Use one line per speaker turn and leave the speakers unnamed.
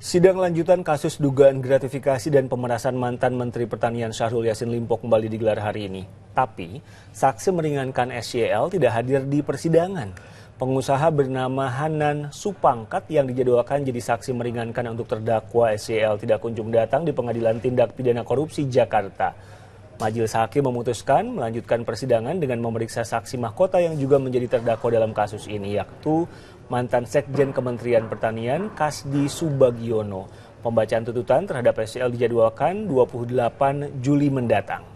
Sidang lanjutan kasus dugaan gratifikasi dan pemerasan mantan Menteri Pertanian Syahrul Yassin Limpo kembali digelar hari ini. Tapi, saksi meringankan SYL tidak hadir di persidangan. Pengusaha bernama Hanan Supangkat yang dijadwalkan jadi saksi meringankan untuk terdakwa SYL tidak kunjung datang di Pengadilan Tindak Pidana Korupsi Jakarta. Majelis Hakim memutuskan melanjutkan persidangan dengan memeriksa saksi mahkota yang juga menjadi terdakwa dalam kasus ini, yaitu mantan Sekjen Kementerian Pertanian Kasdi Subagiono. Pembacaan tuntutan terhadap SCL dijadwalkan 28 Juli mendatang.